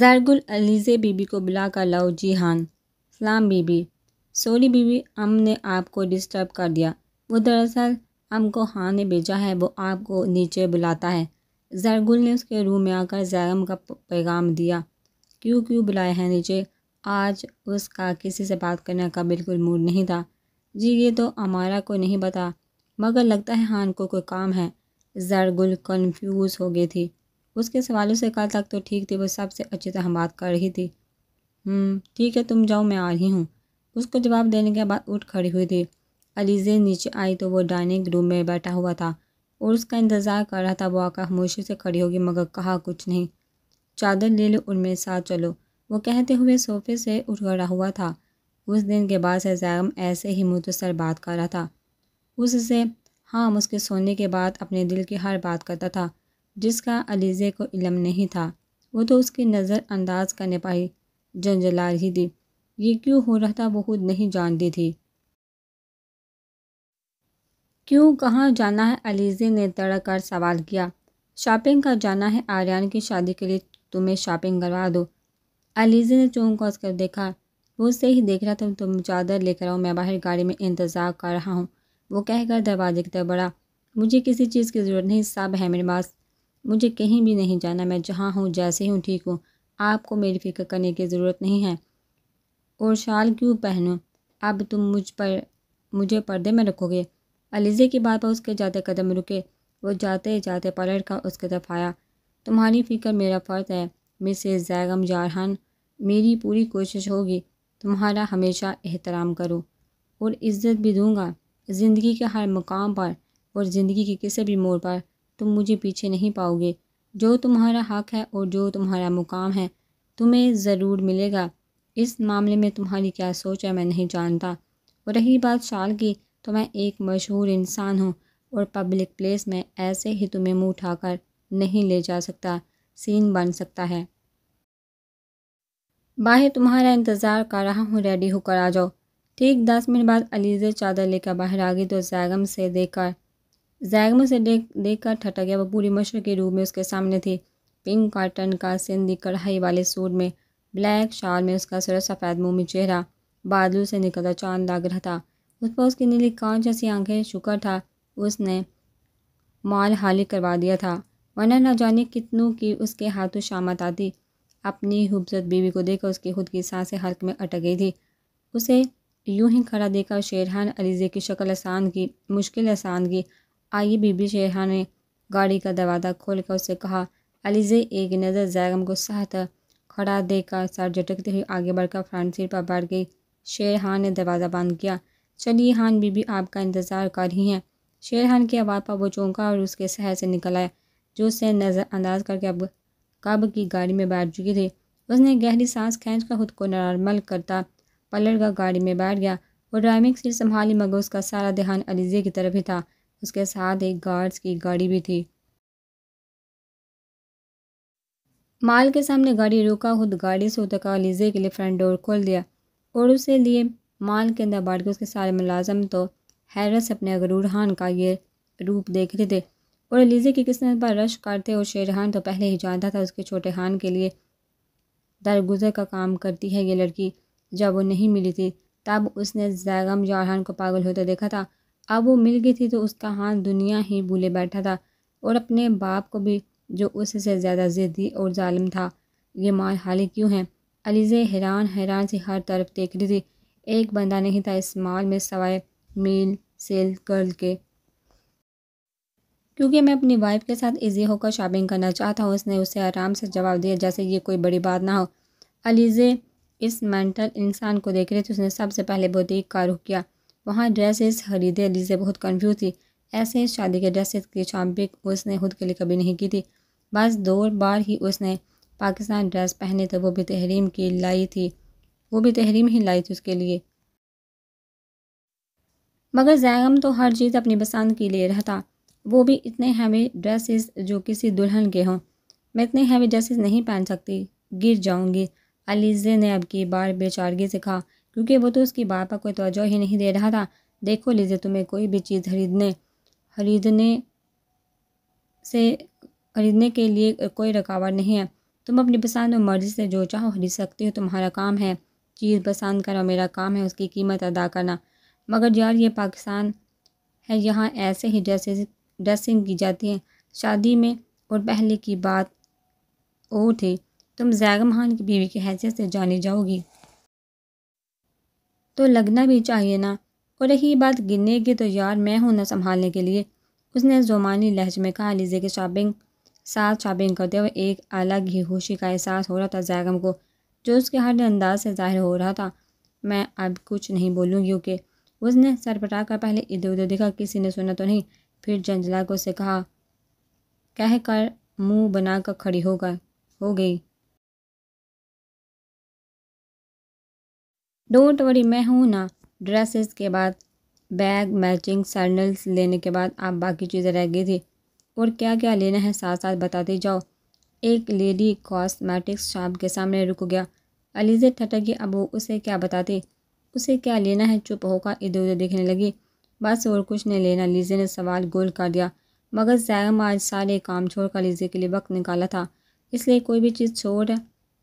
जारगुल अलीज़े बीबी को बुला कर लाओ जी हान सलाम बीबी सॉरी बीबी हम ने आपको डिस्टर्ब कर दिया वो दरअसल हमको हाँ ने भेजा है वो आपको नीचे बुलाता है जरगुल ने उसके रूम में आकर जैगम का पैगाम दिया क्यों क्यों बुलाया है नीचे आज उसका किसी से बात करने का बिल्कुल मूड नहीं था जी ये तो हमारा कोई नहीं पता मगर लगता है हान को कोई काम है जरगुल कन्फ्यूज़ हो गई थी उसके सवालों से कल तक तो ठीक थी वो सबसे अच्छी तरह बात कर रही थी हम्म, ठीक है तुम जाओ मैं आ रही हूँ उसको जवाब देने के बाद उठ खड़ी हुई थी अलीज़े नीचे आई तो वो डाइनिंग रूम में बैठा हुआ था और उसका इंतज़ार कर रहा था वो आका खामोशी से खड़ी होगी मगर कहा कुछ नहीं चादर ले लो उनमें साथ चलो वो कहते हुए सोफे से उठ खड़ा हुआ था उस दिन के बाद से जैगम ऐसे ही मुतसर बात कर रहा था उससे हाँ उसके सोने के बाद अपने दिल की हर बात करता था जिसका अलीज़े को इलम नहीं था वो तो उसके नज़रअंदाज करने पाई जंजला ही थी ये क्यों हो रहा था वो खुद नहीं जानती थी क्यों कहाँ जाना है अलीज़े ने तड़क कर सवाल किया शॉपिंग का जाना है आर्यन की शादी के लिए तुम्हें शॉपिंग करवा दो अलीज़े ने चौंक कौस कर देखा वो से ही देख रहा था तुम चादर लेकर आओ मैं बाहर गाड़ी में इंतज़ार कर रहा हूँ वो कहकर दरवाजे की तरफ बढ़ा मुझे किसी चीज़ की ज़रूरत नहीं सब है मेरे पास मुझे कहीं भी नहीं जाना मैं जहाँ हूँ जैसे हूँ ठीक हूँ आपको मेरी फ़िक्र करने की ज़रूरत नहीं है और शाल क्यों पहनूँ अब तुम मुझ पर मुझे पर्दे में रखोगे अलीज़े की बात पर उसके जाते कदम रुके वो जाते जाते पलट कर उसके तरफ आया तुम्हारी फ़िक्र मेरा फ़र्ज है मिसेस जैगम जारहान मेरी पूरी कोशिश होगी तुम्हारा हमेशा एहतराम करूँ और इज़्ज़त भी दूँगा ज़िंदगी के हर मुकाम पर और ज़िंदगी के किसी भी मोड़ पर तुम मुझे पीछे नहीं पाओगे जो तुम्हारा हक है और जो तुम्हारा मुकाम है तुम्हें ज़रूर मिलेगा इस मामले में तुम्हारी क्या सोच है मैं नहीं जानता और रही बात शाल की तो मैं एक मशहूर इंसान हूँ और पब्लिक प्लेस में ऐसे ही तुम्हें मुँह उठाकर नहीं ले जा सकता सीन बन सकता है बाहर तुम्हारा इंतज़ार कर रहा हूँ रेडी होकर आ जाओ ठीक दस मिनट बाद अलीज़े चादर लेकर बाहर आ गई तो जैगम से देखकर जैगम से देख देख कर ठटक गया वह पूरी मशर के रूप में उसके सामने थी पिंक कॉटन का सिंधी कढ़ाई वाले सूट में ब्लैक शाल में उसका सर सफ़ेद मुँह में चेहरा बादलों से निकलता चांद लग रहा था उस पर उसकी नीली कांच जैसी आंखें शुक्र था उसने माल हाली करवा दिया था वरना न जाने कितनों की उसके हाथों शामत आती अपनी खूबसूरत बीवी को देखकर उसकी खुद की सांसें हल्क में अटक गई थी उसे यूं ही खड़ा देखकर शेरहान अलीजे की शक्ल आसान की मुश्किल आसान की आइए बीबी शेरहान ने गाड़ी का दरवाज़ा खोलकर उससे कहा अलीजे एक नज़र जैगम को साथ खड़ा देकर सर झटकते हुए आगे बढ़कर फ्रंट सीट पर बैठ गई शेरहान ने दरवाज़ा बंद किया चलिए हान बीबी आपका इंतज़ार कर रही हैं शेरहान की आवाज़ पर वो चौंका और उसके शहर से निकल आया जो उसे नज़रअंदाज करके अब कब की गाड़ी में बैठ चुकी थी उसने गहरी सांस खींच कर खुद को नॉर्मल करता पलट कर गाड़ी में बैठ गया वो ड्राइविंग सीट संभाली मगर उसका सारा ध्यान अलीजे की तरफ ही था उसके साथ एक गार्ड्स की गाड़ी भी थी माल के सामने गाड़ी रोका खुद गाड़ी से उतर का लीजे के लिए फ्रंट डोर खोल दिया और उसे लिए माल के अंदर बाढ़ के उसके सारे मुलाजम तो हैरस अपने अपने गरूरहान का ये रूप देख रहे थे और लीजे की किस्मत पर रश करते और शेरहान तो पहले ही जानता था उसके छोटे हान के लिए दरगुजर का काम करती है ये लड़की जब वो नहीं मिली थी तब उसने जैगम जारहान को पागल होते देखा था अब वो मिल गई थी तो उसका हाथ दुनिया ही भूले बैठा था और अपने बाप को भी जो उससे ज़्यादा ज़िद्दी और ालम था ये हाल हाली क्यों है अलीज़े हैरान हैरान से हर तरफ देख रही थी एक बंदा नहीं था इस माल में सवाए मील सेल गर्ल के क्योंकि मैं अपनी वाइफ के साथ ईजी होकर शॉपिंग करना चाहता हूँ उसने उसे आराम से जवाब दिया जैसे ये कोई बड़ी बात ना हो अलीज़े इस मेंटल इंसान को देख रहे थे उसने सबसे पहले बुद्धि का रुख किया वहाँ ड्रेसेस खरीदे लीजिए बहुत कन्फ्यूज थी ऐसे शादी के ड्रेसेस की शॉपिंग उसने खुद के लिए कभी नहीं की थी बस दो बार ही उसने पाकिस्तान ड्रेस पहने थे तो वो भी तहरीम की लाई थी वो भी तहरीम ही लाई थी उसके लिए मगर जैगम तो हर चीज़ अपनी पसंद के लिए रहता वो भी इतने हैवी ड्रेसेस जो किसी दुल्हन के हों मैं इतने हैवी ड्रेसेस नहीं पहन सकती गिर जाऊंगी अलीज़े ने अब की बार बेचारगी से कहा क्योंकि वो तो उसकी बात पर कोई तोजह ही नहीं दे रहा था देखो लीजिए तुम्हें कोई भी चीज़ खरीदने खरीदने से खरीदने के लिए कोई रुकावट नहीं है तुम अपनी पसंद और मर्ज़ी से जो चाहो खरीद सकती हो तुम्हारा काम है चीज़ पसंद करो मेरा काम है उसकी कीमत अदा करना मगर यार ये पाकिस्तान है यहाँ ऐसे ही ड्रेसेस ड्रेसिंग की जाती है शादी में और पहले की बात और थी तुम जैगम खान की बीवी की हैसियत से जानी जाओगी तो लगना भी चाहिए ना और रही बात गिरने की तो यार मैं हूँ ना संभालने के लिए उसने जोमानी लहज में कहा लीजिए के शॉपिंग साथ शॉपिंग करते हुए एक अलग ही खुशी का एहसास हो रहा था जैगम को जो उसके हर अंदाज से ज़ाहिर हो रहा था मैं अब कुछ नहीं बोलूँ क्योंकि उसने सरपटा कर पहले इधर उधर देखा किसी ने सुना तो नहीं फिर जंजला को से कहा कह कर मुँह बनाकर खड़ी होकर हो गई डोंट वरी मैं हूँ ना ड्रेसेस के बाद बैग मैचिंग सैंडल्स लेने के बाद आप बाकी चीज़ें रह गई थी और क्या क्या लेना है साथ साथ बताते जाओ एक लेडी कॉस्मेटिक्स शॉप के सामने रुक गया अलीज़े ठटकी अब वो उसे क्या बताती उसे क्या लेना है चुप होकर इधर उधर देखने लगी बस और कुछ नहीं लेना लीजे ने सवाल गोल कर दिया मगर जैम आज सारे काम छोड़कर लीजे के लिए वक्त निकाला था इसलिए कोई भी चीज़ छोड़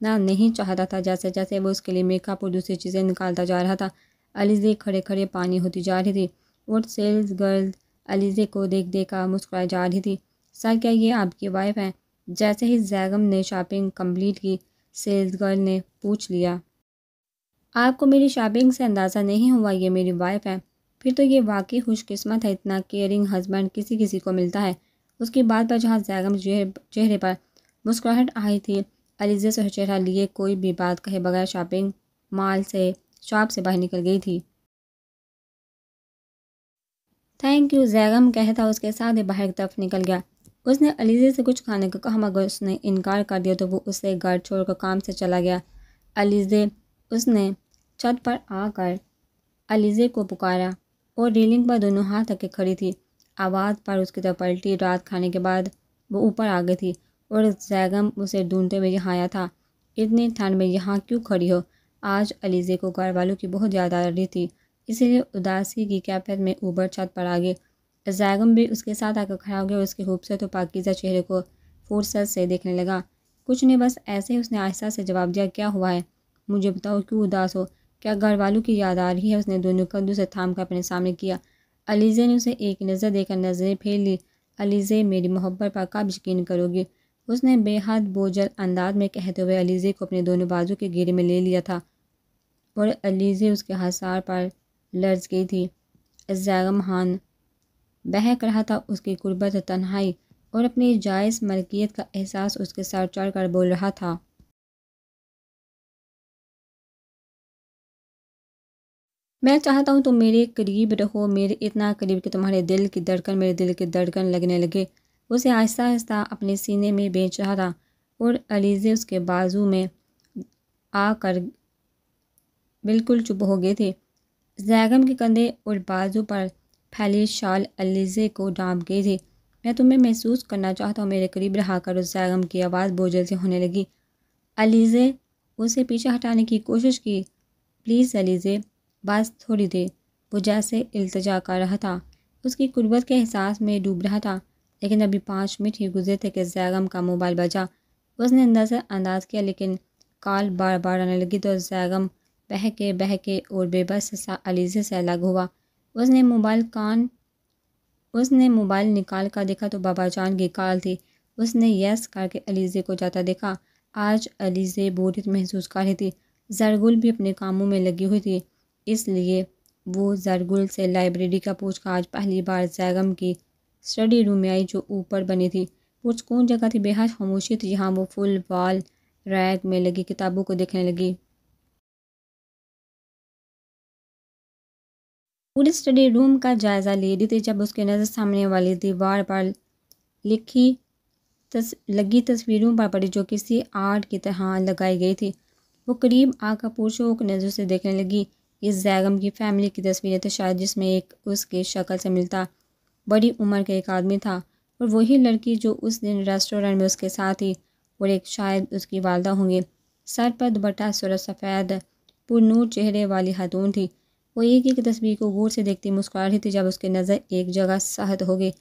ना नहीं चाहता था जैसे जैसे वो उसके लिए मेकअप और दूसरी चीज़ें निकालता जा रहा था अलीजे खड़े खड़े पानी होती जा रही थी और सेल्स गर्ल अलीजे को देख देख कर मुस्कुराई जा रही थी सर क्या ये आपकी वाइफ हैं जैसे ही जैगम ने शॉपिंग कंप्लीट की सेल्स गर्ल ने पूछ लिया आपको मेरी शॉपिंग से अंदाज़ा नहीं हुआ ये मेरी वाइफ है फिर तो ये वाकई खुशकस्मत है इतना केयरिंग हस्बैंड किसी किसी को मिलता है उसकी बात पर जहाँ जैगम चेहरे पर मुस्कुराहट आई थी अलीज़ा चेहरा लिए कोई भी बात कहे बगैर शॉपिंग मॉल से शॉप से बाहर निकल गई थी थैंक यू जैगम कहता उसके साथ ही बाहर की तरफ निकल गया उसने अलीज़े से कुछ खाने को कहा मगर उसने इनकार कर दिया तो वो उससे घर छोड़कर काम से चला गया अलीज़े उसने छत पर आकर अलीज़े को पुकारा और रेलिंग पर दोनों हाथ रखे खड़ी थी आवाज़ पर उसकी तरफ पलटी रात खाने के बाद वो ऊपर आ गई थी और जैगम उसे ढूंढते हुए यहाँ आया था इतनी ठंड में यहाँ क्यों खड़ी हो आज अलीजे को घर वालों की बहुत याद आ रही थी इसीलिए उदासी की कैफियत में ऊबर छत पर आ गई जैगम भी उसके साथ आकर खड़ा हो गया और उसके खूबसूरत तो पाकिजा चेहरे को फुर्सत से देखने लगा कुछ नहीं बस ऐसे ही उसने आहिस्ता से जवाब दिया क्या हुआ है मुझे बताओ क्यों उदास हो क्या घर वालों की याद आ रही है उसने दोनों कंधों से थाम कर अपने सामने किया अलीजे ने उसे एक नज़र देकर नज़रें फेर ली अलीजे मेरी मोहब्बत पर कब यकीन करोगी उसने बेहद बोझल अंदाज में कहते हुए अलीज़े को अपने दोनों बाजू के घेरे में ले लिया था और अलीज़े उसके हसार पर लर्ज गई थी जैगमहान बहक रहा था उसकी गुर्बत तन्हाई और अपनी जायज़ मलकियत का एहसास उसके सर चढ़ कर बोल रहा था मैं चाहता हूँ तुम मेरे करीब रहो मेरे इतना करीब कि तुम्हारे दिल की धड़कन मेरे दिल की धड़कन लगने लगे उसे आहिस्ता आहिस्ता अपने सीने में बेचारा और अलीजे उसके बाजू में आकर बिल्कुल चुप हो गए थे जैगम के कंधे और बाजू पर फैली शाल अलीजे को डांप गए थे मैं तुम्हें महसूस करना चाहता हूँ मेरे करीब रहा कर उस जैगम की आवाज़ बोझल से होने लगी अलीजे उसे पीछे हटाने की कोशिश की प्लीज़ अलीजे बस थोड़ी देर वो जैसे इल्तजा कर रहा था उसकी कुर्बत के एहसास में डूब रहा था लेकिन अभी पाँच मिनट ही गुजरे थे कि जैगम का मोबाइल बजा उसने नज़र अंदाज किया लेकिन कॉल बार बार आने लगी तो जैगम बहके बहके और बेबस अलीजे से अलग हुआ उसने मोबाइल कान उसने मोबाइल निकाल कर देखा तो बाबा जान की कॉल थी उसने यस करके अलीजे को जाता देखा आज अलीजे बोरियत महसूस कर रही थी जरगुल भी अपने कामों में लगी हुई थी इसलिए वो जरगुल से लाइब्रेरी का पूछ आज पहली बार जैगम की स्टडी रूम में आई जो ऊपर बनी थी पुरसकून जगह थी बेहद खामोशी थी जहाँ वो फुल वाल रैक में लगी किताबों को देखने लगी पूरे स्टडी रूम का जायज़ा ले रही थी जब उसकी नज़र सामने वाली दीवार पर लिखी तस लगी तस्वीरों पर पड़ी जो किसी आर्ट की तरह लगाई गई थी वो करीब आकर पुरशोक की नज़र से देखने लगी इस जैगम की फैमिली की तस्वीरें थे शायद जिसमें एक उसके शक्ल से मिलता बड़ी उम्र का एक आदमी था और वही लड़की जो उस दिन रेस्टोरेंट में उसके साथ थी और एक शायद उसकी वालदा होंगे सर पर दुपट्टा सुर सफ़ेद पुरनूर चेहरे वाली हाथून थी वो एक एक तस्वीर को गौर से देखती मुस्कुरा रही थी जब उसकी नज़र एक जगह सहद हो गई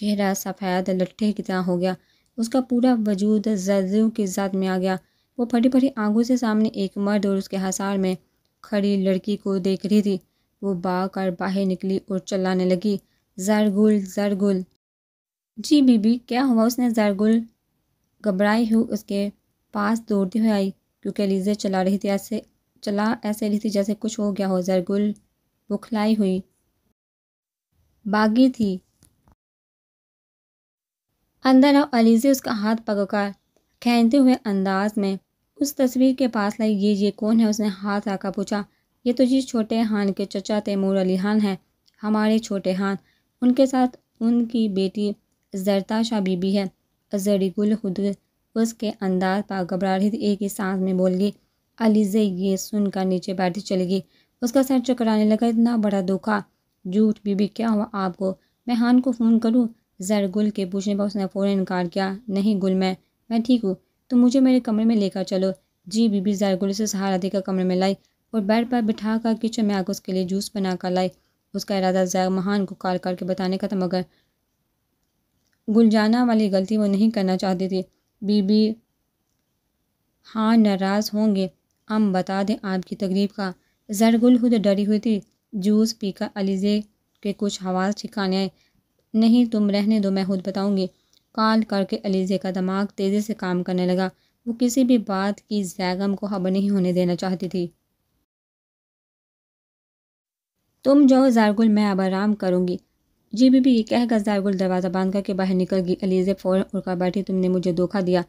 चेहरा सफ़ेद लट्ठे की तरह हो गया उसका पूरा वजूद जर्जों की जद में आ गया वो फटी फटी आंखों से सामने एक मर्द और उसके हसार में खड़ी लड़की को देख रही थी वो बाग कर बाहर निकली और चलाने लगी ज़ारगुल ज़ारगुल जी बीबी क्या हुआ उसने ज़ारगुल घबराई हुई उसके पास दौड़ती हुई आई क्योंकि अलीज़े चला रही थी ऐसे चला ऐसे रही थी जैसे कुछ हो गया हो ज़रगुल बुखलाई हुई बागी थी अंदर आओ अलीज़े उसका हाथ पकड़कर खेनते हुए अंदाज में उस तस्वीर के पास लाई ये ये कौन है उसने हाथ आकर पूछा ये तो जी छोटे हान के चचा तैमूर अली हान है हमारे छोटे हान उनके साथ उनकी बेटी जरता शाह बीबी है गुल खुद उसके अंदाज पर रही एक ही सांस में बोल गई अलीजे ये सुनकर नीचे बैठी चली गई उसका सर चकराने लगा इतना बड़ा धोखा झूठ बीबी क्या हुआ आपको मैं हान को फ़ोन करूँ जरगुल के पूछने पर उसने फ़ौरन इनकार किया नहीं गुल मैं मैं ठीक हूँ तो मुझे मेरे कमरे में लेकर चलो जी बीबी जरगुल से सहारा देकर कमरे में लाई और बेड पर बिठा कर किचन में आकर उसके लिए जूस बना कर लाई उसका इरादा जैग महान को कॉल करके बताने का था मगर गुलजाना वाली गलती वो नहीं करना चाहती थी बीबी हाँ नाराज़ होंगे हम बता दें आपकी तकरीब का जरगुल खुद डरी हुई थी जूस पीकर अलीजे के कुछ हवास छिकाने आए नहीं तुम रहने दो मैं खुद बताऊँगी कॉल करके अलीजे का दिमाग तेज़ी से काम करने लगा वो किसी भी बात की जैगम को खबर नहीं होने देना चाहती थी तुम जाओ जारगुल मैं अब आराम करूँगी जी बीबी ये कहकर जारगुल दरवाज़ा बांध करके बाहर निकल गई अलीज़े फ़ौरन उड़कर बैठी तुमने मुझे धोखा दिया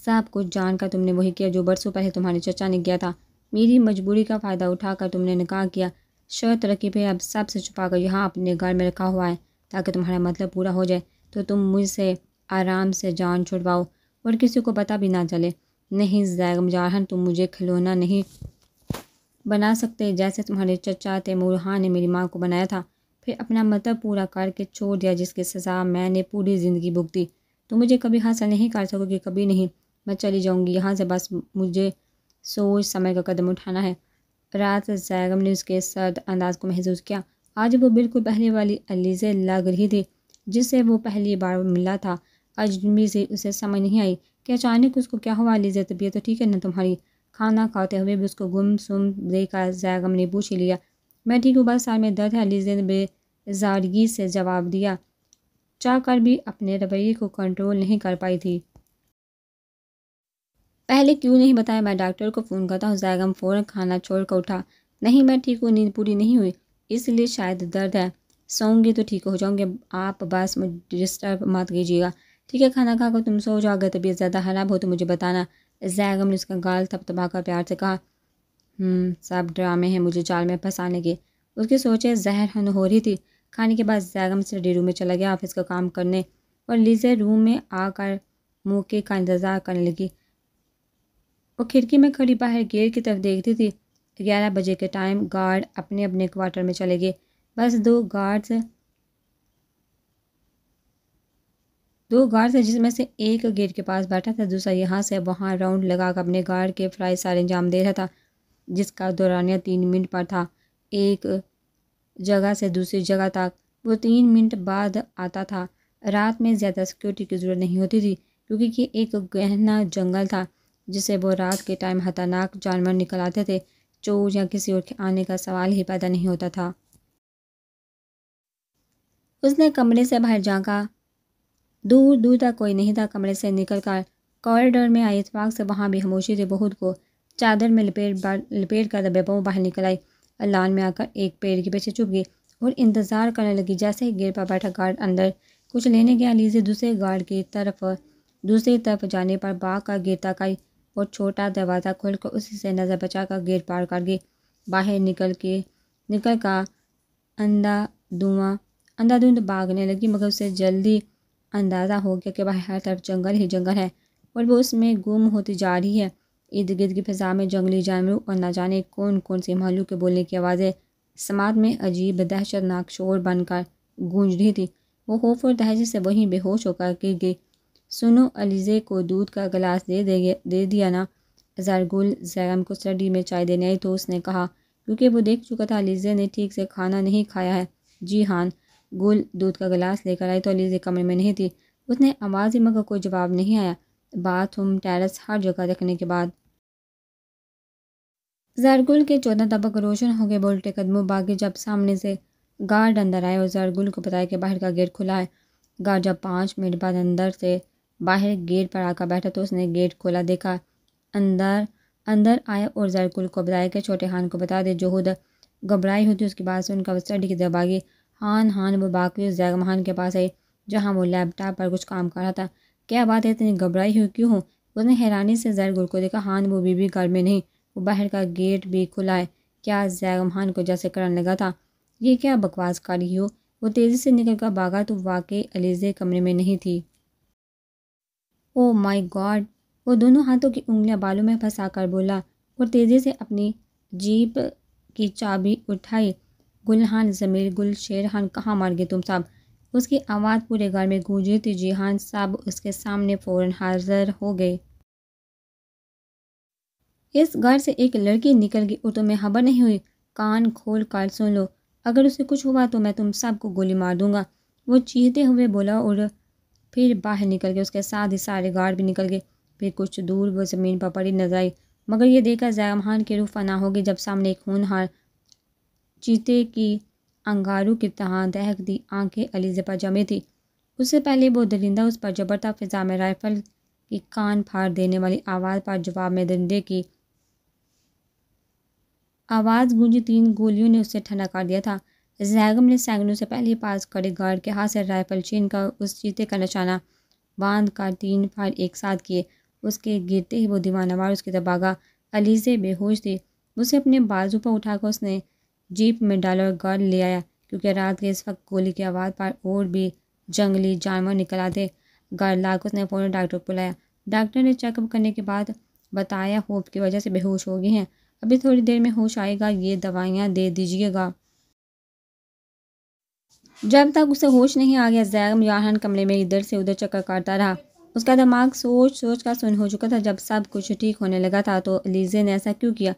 सब कुछ जानकर तुमने वही किया जो बरसों पहले तुम्हारे चचा ने किया था मेरी मजबूरी का फ़ायदा उठाकर तुमने निकाह किया शोर तरक्की पर अब सबसे छुपा कर यहाँ अपने घर में रखा हुआ है ताकि तुम्हारा मतलब पूरा हो जाए तो तुम मुझसे आराम से जान छुड़वाओ और किसी को पता भी ना चले नहीं जैगम जारहन तुम मुझे खिलौना नहीं बना सकते जैसे तुम्हारे चचा तैमूर खान ने मेरी माँ को बनाया था फिर अपना मतलब पूरा करके छोड़ दिया जिसकी सज़ा मैंने पूरी ज़िंदगी भुगती तो मुझे कभी हासिल नहीं कर सकोगे कभी नहीं मैं चली जाऊँगी यहाँ से बस मुझे सोच समय का कदम उठाना है रात जैगम ने उसके सर्द अंदाज को महसूस किया आज वो बिल्कुल पहले वाली अलीजे लग रही थी जिससे वो पहली बार मिला था अजनबी से उसे समझ नहीं आई कि अचानक उसको क्या हुआ अलीजे तबीयत तो ठीक है ना तुम्हारी खाना खाते हुए भी उसको गुम सुम देखा जायगम ने पूछ लिया मैं ठीक हूँ बस साल में दर्द है लिज ने बेजारगी से जवाब दिया चाह कर भी अपने रवैये को कंट्रोल नहीं कर पाई थी पहले क्यों नहीं बताया मैं डॉक्टर को फ़ोन करता हूँ जायगम फ़ौरन खाना छोड़ कर उठा नहीं मैं ठीक हूँ नींद पूरी नहीं हुई इसलिए शायद दर्द है सोऊंगी तो ठीक हो जाऊंगी आप बस मुझे डिस्टर्ब मत कीजिएगा ठीक है खाना खाकर तुम सो जाओ अगर तबीयत ज़्यादा ख़राब हो तो मुझे बताना जैगम ने उसका गाल थपथपा कर प्यार से कहा हम्म, सब ड्रामे हैं मुझे जाल में फंसाने के उसकी सोचें जहर हन हो रही थी खाने के बाद जैगम स्टडी रूम में चला गया ऑफिस का काम करने और लीजे रूम में आकर मौके का इंतज़ार करने लगी वो खिड़की में खड़ी बाहर गेट की तरफ देखती थी ग्यारह बजे के टाइम गार्ड अपने अपने क्वार्टर में चले गए बस दो गार्ड्स दो गार्ड थे जिसमें से एक गेट के पास बैठा था दूसरा यहाँ से वहाँ राउंड लगाकर अपने गार्ड के फ्राइज सारे अंजाम दे रहा था जिसका दौरानिया तीन मिनट पर था एक जगह से दूसरी जगह तक वो तीन मिनट बाद आता था रात में ज़्यादा सिक्योरिटी की ज़रूरत नहीं होती थी क्योंकि ये एक गहना जंगल था जिसे वो रात के टाइम खतरनाक जानवर निकल आते थे चोर या किसी और के आने का सवाल ही पैदा नहीं होता था उसने कमरे से बाहर झांका दूर दूर तक कोई नहीं था कमरे से निकल कर कॉरिडोर में आई इतफाक से वहाँ भी हमोशी से बहुत को चादर में लपेट लपेट कर बेबा बाहर निकल आई अलान में आकर एक पेड़ के पीछे चुप गई और इंतज़ार करने लगी जैसे ही गेट पर बैठा गार्ड अंदर कुछ लेने गया लीजिए दूसरे गार्ड की तरफ दूसरी तरफ जाने पर बाघ का गेट तक आई और छोटा दरवाज़ा खोलकर उसी से नज़र बचा कर गेट पार कर गई बाहर निकल के निकल का अंधा धुआं धुंध भागने लगी मगर उसे जल्दी अंदाज़ा हो गया कि भाई हर तरफ जंगल ही जंगल है और वो उसमें गुम होती जा रही है इर्द गिर्द की फिजा में जंगली जानवरों और ना जाने कौन कौन से महलू के बोलने की आवाज़ें समाज में अजीब दहशतनाक शोर बनकर गूंज रही थी वो खौफ और दहशत से वहीं बेहोश होकर गिर गई सुनो अलीजे को दूध का गिलास दे दे दे दिया ना जरगुल जैम को स्टडी में चाय देने आई तो उसने कहा क्योंकि वो देख चुका था अलीजे ने ठीक से खाना नहीं खाया है जी हाँ गुल दूध का गिलास लेकर आई तो अलीज़े कमरे में नहीं थी उसने आवाज़ ही मगर कोई जवाब नहीं आया बाथरूम टेरेस हर जगह देखने के बाद जरगुल के चौदह तबक रोशन हो गए बोलटे कदमों बाकी जब सामने से गार्ड अंदर आए और जरगुल को बताया कि बाहर का गेट खुला है गार्ड जब पाँच मिनट बाद अंदर से बाहर गेट पर आकर बैठा तो उसने गेट खोला देखा अंदर अंदर आया और जरगुल को बताया कि छोटे खान को बता दे जो खुद घबराई होती उसकी बात से उनका स्टडी की दबागी हान हान वो बाकी महान के पास आई जहाँ वो लैपटॉप पर कुछ काम कर रहा था क्या बात है इतनी घबराई हुई क्यों हो उसने हैरानी से गुल को देखा हान वो बीबी घर में नहीं वो बाहर का गेट भी खुला है क्या महान को जैसे करने लगा था ये क्या बकवास कर रही हो वो तेज़ी से निकल कर भागा तो वाकई अलीजे कमरे में नहीं थी ओ माई गॉड वो दोनों हाथों की उंगलियां बालों में फंसा कर बोला और तेज़ी से अपनी जीप की चाबी उठाई गुलहान ज़मीर गुल शेर हान कहाँ मर गए तुम साहब उसकी आवाज़ पूरे घर में गूंजी थी हान साहब उसके सामने फौरन हाजिर हो गए इस घर से एक लड़की निकल गई और तुम्हें खबर नहीं हुई कान खोल कर सुन लो अगर उसे कुछ हुआ तो मैं तुम सबको गोली मार दूंगा वो चीहते हुए बोला और फिर बाहर निकल गए उसके साथ ही सारे गार्ड भी निकल गए फिर कुछ दूर वो ज़मीन पर पड़ी नजर आई मगर ये देखा जयाम खान के रूह फना होगी जब सामने एक खूनहार चीते की अंगारों की तह दहक दी आंखें पर जमी थी उससे पहले वो दरिंदा उस पर जबरता फिजा में राइफल की कान फाड़ देने वाली आवाज़ पर जवाब में दरिंदे की आवाज़ गूंजी तीन गोलियों ने उसे ठंडा कर दिया था जैगम ने सैगनों से पहले पास खड़े गार्ड के हाथ से राइफल छीन कर उस चीते का निशाना बांध कर तीन फायर एक साथ किए उसके गिरते ही वो दीवानावार उसकी दबागा अलीजे बेहोश थी उसे अपने बाजू पर उठाकर उसने जीप में डाला और घर ले आया क्योंकि रात के इस वक्त गोली की आवाज़ पर और भी जंगली जानवर निकल आते घर लाकर उसने फोन डॉक्टर को बुलाया डॉक्टर ने चेकअप करने के बाद बताया होप की वजह से बेहोश हो गए हैं अभी थोड़ी देर में होश आएगा ये दवाइयाँ दे दीजिएगा जब तक उसे होश नहीं आ गया जैगम यारहान कमरे में इधर से उधर चक्कर काटता रहा उसका दिमाग सोच सोच का सुन हो चुका था जब सब कुछ ठीक होने लगा था तो अलीजे ने ऐसा क्यों किया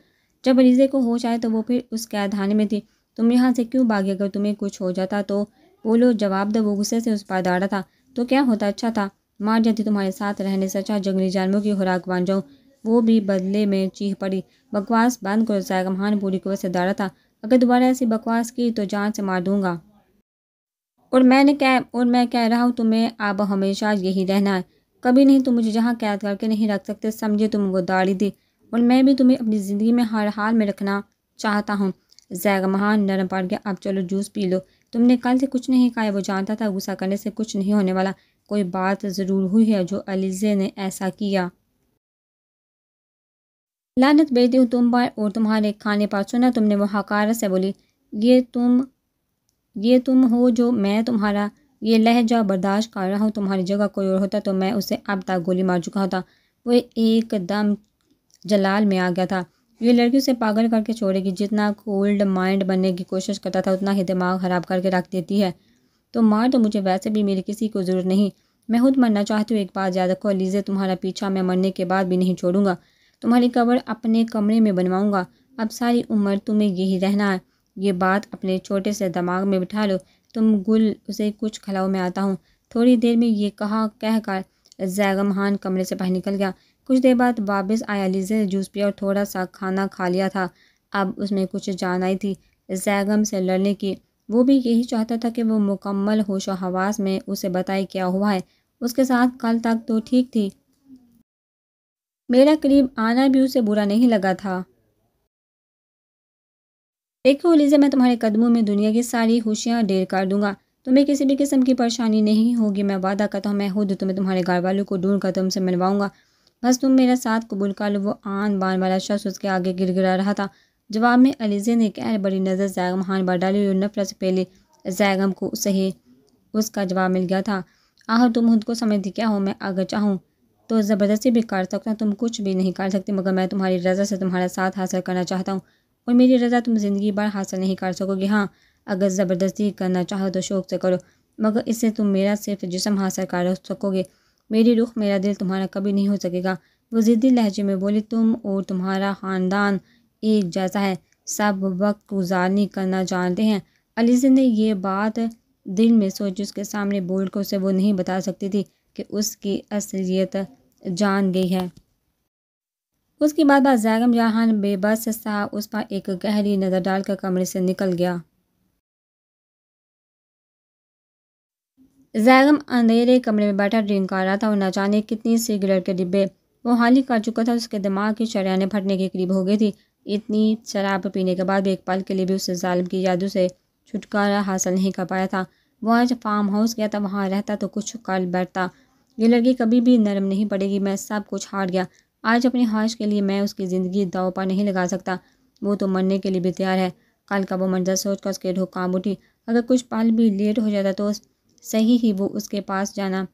जब अलीज़े को होश आए तो वो फिर उस आधाने में थी तुम यहाँ से क्यों भागे अगर तुम्हें कुछ हो जाता तो बोलो जवाब दो वो गुस्से से उस पर दाड़ा था तो क्या होता अच्छा था मार जाती तुम्हारे साथ रहने से अच्छा जंगली जानवरों की खुराक बन जाऊँ वो भी बदले में चीह पड़ी बकवास बंद करो जायका महान पूरी को से दाड़ा था अगर दोबारा ऐसी बकवास की तो जान से मार दूंगा और मैंने क्या और मैं कह रहा हूँ तुम्हें अब हमेशा यही रहना है कभी नहीं तुम मुझे जहाँ कैद करके नहीं रख सकते समझे तुम वो दाड़ी दी और मैं भी तुम्हें अपनी ज़िंदगी में हर हाल में रखना चाहता हूँ जैग महान नरम पड़ गया अब चलो जूस पी लो तुमने कल से कुछ नहीं खाया वो जानता था गुस्सा करने से कुछ नहीं होने वाला कोई बात ज़रूर हुई है जो अलीजे ने ऐसा किया लानत बेटी हूँ तुम पर और तुम्हारे खाने पर सुना तुमने वो हकारत से बोली ये तुम ये तुम हो जो मैं तुम्हारा ये लहजा बर्दाश्त कर रहा हूँ तुम्हारी जगह कोई और होता तो मैं उसे अब तक गोली मार चुका होता वो एकदम जलाल में आ गया था ये लड़की उसे पागल करके छोड़ेगी जितना कोल्ड माइंड बनने की कोशिश करता था उतना ही दिमाग ख़राब करके रख देती है तो मार तो मुझे वैसे भी मेरी किसी को ज़रूरत नहीं मैं खुद मरना चाहती हूँ एक बात याद रखो लीजिए तुम्हारा पीछा मैं मरने के बाद भी नहीं छोड़ूंगा तुम्हारी कब्र अपने कमरे में बनवाऊंगा अब सारी उम्र तुम्हें यही रहना है ये बात अपने छोटे से दिमाग में बिठा लो तुम गुल उसे कुछ खिलाओ में आता हूँ थोड़ी देर में ये कहा कहकर कर जैगम कमरे से बाहर निकल गया कुछ देर बाद वापस आया लीजे जूस पिया और थोड़ा सा खाना खा लिया था अब उसमें कुछ जान आई थी जैगम से लड़ने की वो भी यही चाहता था कि वो मुकम्मल होश हवास में उसे बताए क्या हुआ है उसके साथ कल तक तो ठीक थी मेरा करीब आना भी उसे बुरा नहीं लगा था देखो लीजे मैं तुम्हारे कदमों में दुनिया की सारी खुशियाँ ढेर कर दूंगा तुम्हें किसी भी किस्म की परेशानी नहीं होगी मैं वादा करता हूँ मैं खुद तुम्हें तुम्हारे घर वालों को ढूंढ कर तुमसे मिलवाऊंगा बस तुम मेरा साथ कबूल कर लो वो आन बान वाला शख्स उसके आगे गिर गिरा रहा था जवाब में अलीजे ने कहर बड़ी नज़र जैगम हान बार डाली और नफरत से पहले जैगम को सही उसका जवाब मिल गया था आह तुम खुद को समझती क्या हो मैं अगर चाहूँ तो ज़बरदस्ती भी कर सकता हूँ तुम कुछ भी नहीं कर सकते मगर मैं तुम्हारी रज़ा से तुम्हारा साथ हासिल करना चाहता हूँ और मेरी रज़ा तुम ज़िंदगी भर हासिल नहीं कर सकोगे हाँ अगर ज़बरदस्ती करना चाहो तो शौक़ से करो मगर इससे तुम मेरा सिर्फ जिसम हासिल कर सकोगे मेरी रुख मेरा दिल तुम्हारा कभी नहीं हो सकेगा वो ज़िद्दी लहजे में बोली तुम और तुम्हारा ख़ानदान एक जैसा है सब वक्त गुजारनी करना जानते हैं अलीज़े ने यह बात दिल में सोची उसके सामने बोल कर उसे वो नहीं बता सकती थी कि उसकी असलियत जान गई है उसके बाद बाद जैगम जहाँ बेबस सा उस पर एक गहरी नज़र डालकर कमरे से निकल गया जैगम अंधेरे कमरे में बैठा ड्रिंक कर रहा था और न जाने कितनी सिगरेट के डिब्बे वो हाली कर चुका था उसके दिमाग की शरियाने फटने के करीब हो गई थी इतनी शराब पीने के बाद भी एक पल के लिए भी उससे जालिम की यादों से छुटकारा हासिल नहीं कर पाया था वो आज फार्म हाउस गया था वहाँ रहता तो कुछ कल बैठता ये लड़की कभी भी नरम नहीं पड़ेगी मैं सब कुछ हार गया आज अपनी ख्वाहिश के लिए मैं उसकी ज़िंदगी दाव पर नहीं लगा सकता वो तो मरने के लिए भी तैयार है कल का वो मंजर सोच कर उसके ढोक काम उठी अगर कुछ पल भी लेट हो जाता तो सही ही वो उसके पास जाना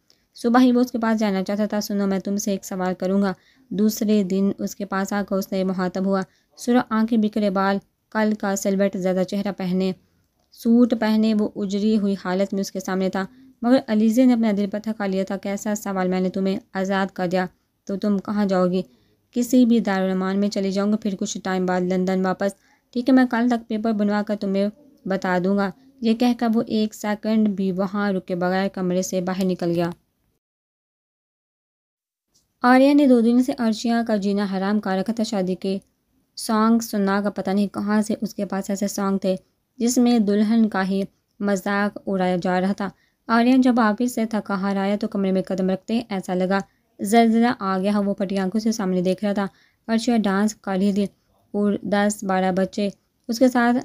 सुबह ही वो उसके पास जाना चाहता था सुनो मैं तुमसे एक सवाल करूँगा दूसरे दिन उसके पास आकर उसने मुहातब हुआ सुरह आंखें बिखरे बाल कल का सिलवट ज़्यादा चेहरा पहने सूट पहने वो उजरी हुई हालत में उसके सामने था मगर अलीज़े ने अपना दिल पर थका लिया था कैसा सवाल मैंने तुम्हें आज़ाद कर दिया तो तुम कहाँ जाओगी किसी भी दारुलमान में चले जाऊँगा फिर कुछ टाइम बाद लंदन वापस ठीक है मैं कल तक पेपर बनवा कर तुम्हें बता दूंगा यह कहकर वो एक सेकंड भी वहाँ रुके बगैर कमरे से बाहर निकल गया आर्या ने दो दिन से अर्शिया का जीना हराम कर रखा था शादी के सॉन्ग सुना का पता नहीं कहाँ से उसके पास ऐसे सॉन्ग थे जिसमें दुल्हन का ही मजाक उड़ाया जा रहा था आर्यन जब ऑफिस से थका हार आया तो कमरे में कदम रखते ऐसा लगा जलजिला आ गया वो पटी आंखों से सामने देख रहा था अर्शिया डांस कर रही थी और दस बारह बच्चे उसके साथ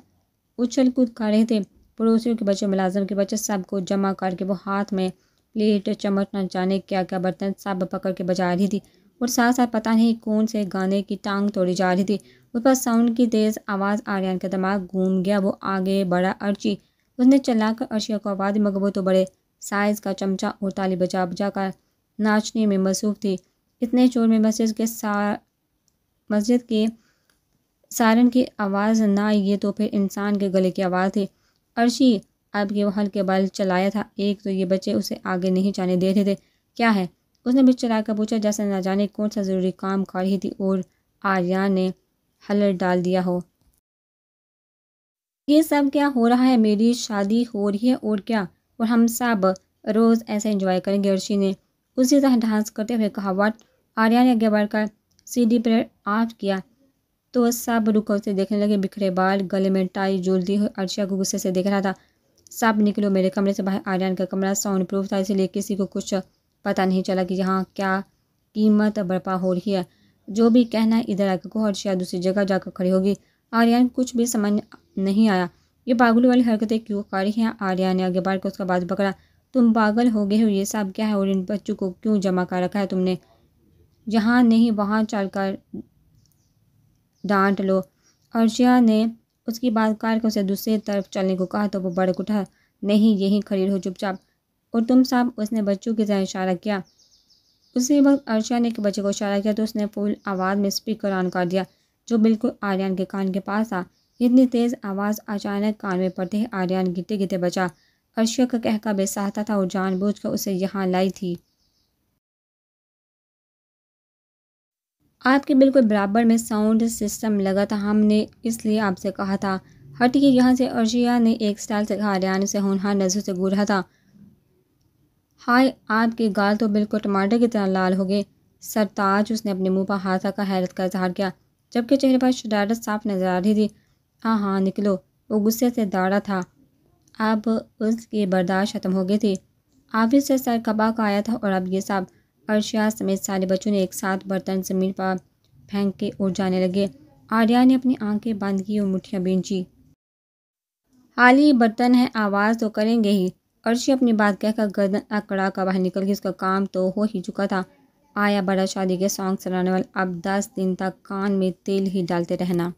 उछल कूद कर रहे थे पड़ोसियों के बच्चे मुलाजम के बच्चे सबको जमा करके वो हाथ में प्लेट चम्मच न जाने क्या क्या बर्तन सब पकड़ के बजा रही थी और साथ साथ पता नहीं कौन से गाने की टांग तोड़ी जा रही थी उस पर साउंड की तेज़ आवाज़ आर्यन का दिमाग घूम गया वो आगे बढ़ा अर्ची उसने चलाकर अर्शिया को आवाज़ मगर वो तो बड़े साइज़ का चमचा और ताली बजा बजा कर नाचने में मसरूफ़ थी इतने शोर में मस्जिद के सा मस्जिद के सारन की आवाज़ ना ये तो फिर इंसान के गले की आवाज़ थी अर्शी आपके वहल के बाल चलाया था एक तो ये बच्चे उसे आगे नहीं जाने दे रहे थे क्या है उसने भी चलाकर पूछा जैसे ना जाने कौन सा ज़रूरी काम कर रही थी और आर्या ने हलर डाल दिया हो ये सब क्या हो रहा है मेरी शादी हो रही है और क्या और हम सब रोज़ ऐसे इंजॉय करेंगे अर्शी ने उसी तरह डांस करते हुए कहा वाट आर्या ने आगे बढ़कर डी पर आर्ट किया तो वह सांप रुक से देखने लगे बिखरे बाल गले में टाई जोलती हुई अर्शिया को गुस्से से देख रहा था सांप निकलो मेरे कमरे से बाहर आर्यन का कमरा साउंड प्रूफ था इसलिए किसी को कुछ पता नहीं चला कि यहाँ क्या कीमत बर्पा हो रही है जो भी कहना इधर आकर को हर्षिया दूसरी जगह जाकर खड़ी होगी आर्यन कुछ भी समझ नहीं आया ये पागलों वाली हरकतें क्यों कर रही हैं आर्यन ने आगे बढ़कर उसका बात पकड़ा तुम पागल हो गए हो ये सब क्या है और इन बच्चों को क्यों जमा कर रखा है तुमने जहाँ नहीं वहाँ चल कर डांट लो अर्शिया ने उसकी बात काट कर उसे दूसरी तरफ चलने को कहा तो वो बड़क उठा नहीं यहीं खड़ी हो चुपचाप और तुम साहब उसने बच्चों की तरह इशारा किया उसी वक्त अर्शिया ने एक बच्चे को इशारा किया तो उसने फूल आवाज़ में स्पीकर ऑन कर दिया जो बिल्कुल आर्यन के कान के पास था इतनी तेज़ आवाज़ अचानक कान में पड़ते ही आर्यन गिरते गिरते बचा अर्शिया का कहका बेसाहता था और जानबूझ कर उसे यहाँ लाई थी आपके बिल्कुल बराबर में साउंड सिस्टम लगा था हमने इसलिए आपसे कहा था हटिए यहाँ से अर्जिया ने एक स्टाइल से कहा रियान से होनहार नजर से घूरा था हाय आपके गाल तो बिल्कुल टमाटर की तरह लाल हो गए सरताज उसने अपने मुंह पर हाथा का हैरत का इजहार किया जबकि चेहरे पर शरारत साफ नजर आ रही थी हाँ हाँ निकलो वो गुस्से से दाड़ा था अब उसकी बर्दाश्त ख़त्म हो गई थी आफिस से सर कबा का आया था और अब ये साहब अर्शिया समेत सारे बच्चों ने एक साथ बर्तन जमीन पर फेंक के उड़ जाने लगे आर्या ने अपनी आंखें बंद की और मुठियाँ बेची हाल ही बर्तन है आवाज़ तो करेंगे ही अर्शी अपनी बात कहकर गर्दन अकड़ा का बाहर निकल गई उसका काम तो हो ही चुका था आया बड़ा शादी के सॉन्ग चलाने वाले अब दस दिन तक कान में तेल ही डालते रहना